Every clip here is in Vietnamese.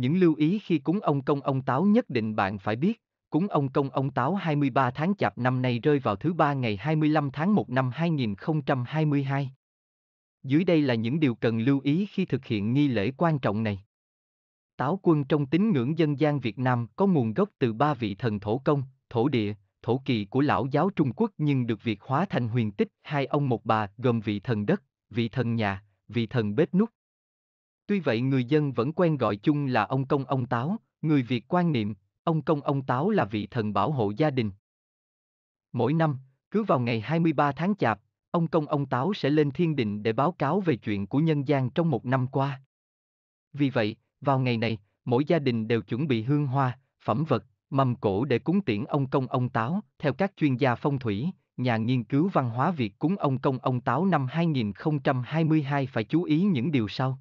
Những lưu ý khi cúng ông công ông táo nhất định bạn phải biết, cúng ông công ông táo 23 tháng chạp năm nay rơi vào thứ ba ngày 25 tháng 1 năm 2022. Dưới đây là những điều cần lưu ý khi thực hiện nghi lễ quan trọng này. Táo quân trong tín ngưỡng dân gian Việt Nam có nguồn gốc từ ba vị thần thổ công, thổ địa, thổ kỳ của lão giáo Trung Quốc nhưng được Việt hóa thành huyền tích hai ông một bà gồm vị thần đất, vị thần nhà, vị thần bếp nút, Tuy vậy người dân vẫn quen gọi chung là ông công ông táo, người Việt quan niệm, ông công ông táo là vị thần bảo hộ gia đình. Mỗi năm, cứ vào ngày 23 tháng chạp, ông công ông táo sẽ lên thiên đình để báo cáo về chuyện của nhân gian trong một năm qua. Vì vậy, vào ngày này, mỗi gia đình đều chuẩn bị hương hoa, phẩm vật, mâm cổ để cúng tiễn ông công ông táo, theo các chuyên gia phong thủy, nhà nghiên cứu văn hóa Việt cúng ông công ông táo năm 2022 phải chú ý những điều sau.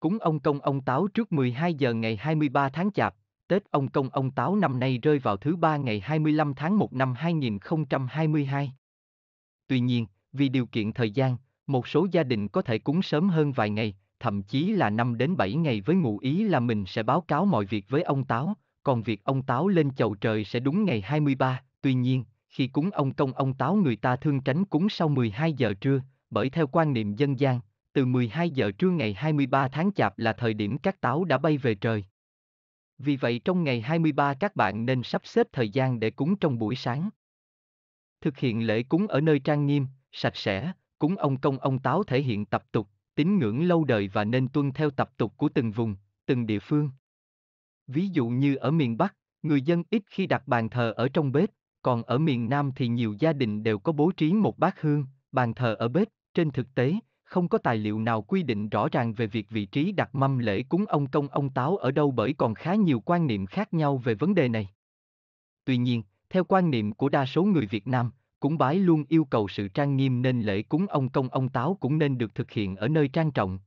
Cúng ông công ông táo trước 12 giờ ngày 23 tháng Chạp, Tết ông công ông táo năm nay rơi vào thứ ba ngày 25 tháng 1 năm 2022. Tuy nhiên, vì điều kiện thời gian, một số gia đình có thể cúng sớm hơn vài ngày, thậm chí là 5 đến 7 ngày với ngụ ý là mình sẽ báo cáo mọi việc với ông táo, còn việc ông táo lên chầu trời sẽ đúng ngày 23, tuy nhiên, khi cúng ông công ông táo người ta thương tránh cúng sau 12 giờ trưa, bởi theo quan niệm dân gian, từ 12 giờ trưa ngày 23 tháng Chạp là thời điểm các táo đã bay về trời. Vì vậy trong ngày 23 các bạn nên sắp xếp thời gian để cúng trong buổi sáng. Thực hiện lễ cúng ở nơi trang nghiêm, sạch sẽ, cúng ông công ông táo thể hiện tập tục, tín ngưỡng lâu đời và nên tuân theo tập tục của từng vùng, từng địa phương. Ví dụ như ở miền Bắc, người dân ít khi đặt bàn thờ ở trong bếp, còn ở miền Nam thì nhiều gia đình đều có bố trí một bát hương, bàn thờ ở bếp. Trên thực tế, không có tài liệu nào quy định rõ ràng về việc vị trí đặt mâm lễ cúng ông công ông táo ở đâu bởi còn khá nhiều quan niệm khác nhau về vấn đề này. Tuy nhiên, theo quan niệm của đa số người Việt Nam, cúng bái luôn yêu cầu sự trang nghiêm nên lễ cúng ông công ông táo cũng nên được thực hiện ở nơi trang trọng.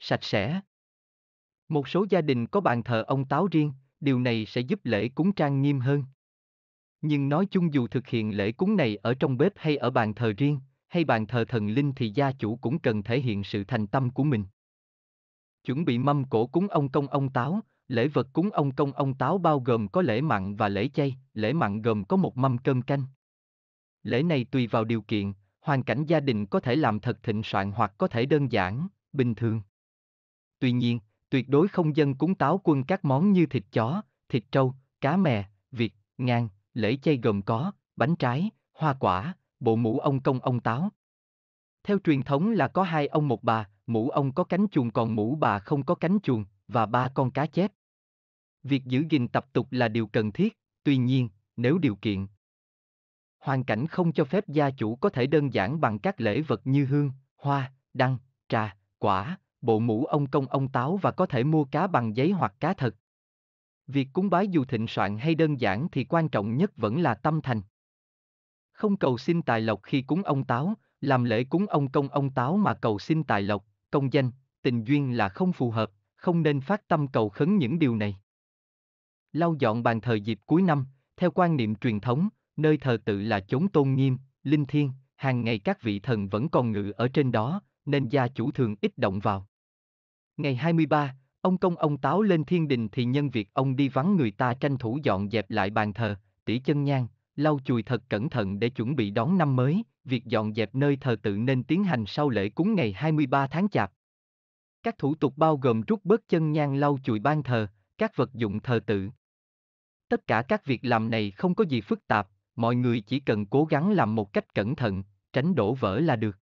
Sạch sẽ. Một số gia đình có bàn thờ ông táo riêng, điều này sẽ giúp lễ cúng trang nghiêm hơn. Nhưng nói chung dù thực hiện lễ cúng này ở trong bếp hay ở bàn thờ riêng, hay bàn thờ thần linh thì gia chủ cũng cần thể hiện sự thành tâm của mình. Chuẩn bị mâm cổ cúng ông công ông táo, lễ vật cúng ông công ông táo bao gồm có lễ mặn và lễ chay, lễ mặn gồm có một mâm cơm canh. Lễ này tùy vào điều kiện, hoàn cảnh gia đình có thể làm thật thịnh soạn hoặc có thể đơn giản, bình thường. Tuy nhiên, tuyệt đối không dân cúng táo quân các món như thịt chó, thịt trâu, cá mè, vịt, ngan, lễ chay gồm có, bánh trái, hoa quả, bộ mũ ông công ông táo. Theo truyền thống là có hai ông một bà, mũ ông có cánh chuồng còn mũ bà không có cánh chuồng, và ba con cá chép. Việc giữ gìn tập tục là điều cần thiết, tuy nhiên, nếu điều kiện. Hoàn cảnh không cho phép gia chủ có thể đơn giản bằng các lễ vật như hương, hoa, đăng, trà, quả, bộ mũ ông công ông táo và có thể mua cá bằng giấy hoặc cá thật. Việc cúng bái dù thịnh soạn hay đơn giản thì quan trọng nhất vẫn là tâm thành không cầu xin tài lộc khi cúng ông táo, làm lễ cúng ông công ông táo mà cầu xin tài lộc, công danh, tình duyên là không phù hợp, không nên phát tâm cầu khấn những điều này. Lau dọn bàn thờ dịp cuối năm, theo quan niệm truyền thống, nơi thờ tự là chốn tôn nghiêm, linh thiêng, hàng ngày các vị thần vẫn còn ngự ở trên đó, nên gia chủ thường ít động vào. Ngày 23, ông công ông táo lên thiên đình thì nhân việc ông đi vắng người ta tranh thủ dọn dẹp lại bàn thờ, tỉ chân nhang, lau chùi thật cẩn thận để chuẩn bị đón năm mới, việc dọn dẹp nơi thờ tự nên tiến hành sau lễ cúng ngày 23 tháng Chạp. Các thủ tục bao gồm rút bớt chân nhang lau chùi ban thờ, các vật dụng thờ tự. Tất cả các việc làm này không có gì phức tạp, mọi người chỉ cần cố gắng làm một cách cẩn thận, tránh đổ vỡ là được.